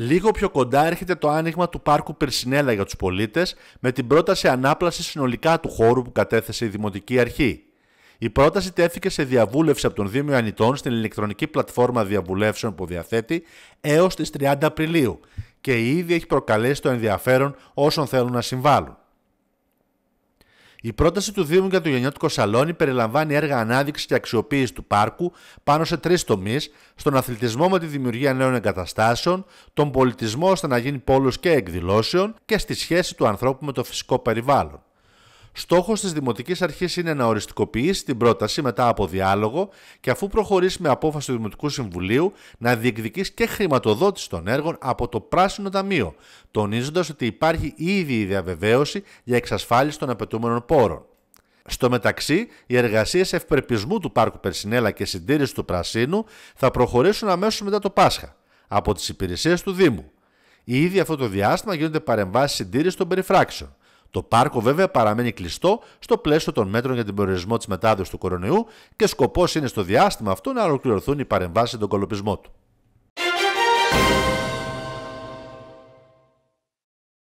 Λίγο πιο κοντά έρχεται το άνοιγμα του πάρκου Περσινέλα για τους πολίτες με την πρόταση ανάπλασης συνολικά του χώρου που κατέθεσε η Δημοτική Αρχή. Η πρόταση τέθηκε σε διαβούλευση από τον Δήμο Ανιτών στην ηλεκτρονική πλατφόρμα διαβουλεύσεων που διαθέτει έως τις 30 Απριλίου και ήδη έχει προκαλέσει το ενδιαφέρον όσων θέλουν να συμβάλλουν. Η πρόταση του Δήμου για το του Σαλόνι περιλαμβάνει έργα ανάδειξης και αξιοποίησης του πάρκου πάνω σε τρεις τομείς: στον αθλητισμό με τη δημιουργία νέων εγκαταστάσεων, τον πολιτισμό ώστε να γίνει πόλος και εκδηλώσεων και στη σχέση του ανθρώπου με το φυσικό περιβάλλον. Στόχος της Δημοτικής Αρχής είναι να οριστικοποιήσει την πρόταση μετά από διάλογο και αφού προχωρήσει με απόφαση του Δημοτικού Συμβουλίου να διεκδικήσει και χρηματοδότηση των έργων από το Πράσινο Ταμείο, τονίζοντας ότι υπάρχει ήδη η διαβεβαίωση για εξασφάλιση των απαιτούμενων πόρων. Στο μεταξύ, οι εργασίες ευπερπισμού του Πάρκου Περσινέλα και συντήρησης του Πρασίνου θα προχωρήσουν αμέσως μετά το Πάσχα από τις υπηρεσίες του Δήμου. Ήδη αυτό το διάστημα γίνονται παρεμβάσεις συντήρησης των περιφράξεων. Το πάρκο βέβαια παραμένει κλειστό στο πλαίσιο των μέτρων για τον περιορισμό της μετάδοσης του κορονοϊού και σκοπός είναι στο διάστημα αυτό να ολοκληρωθούν οι παρεμβάσεις τον κολοπισμό του.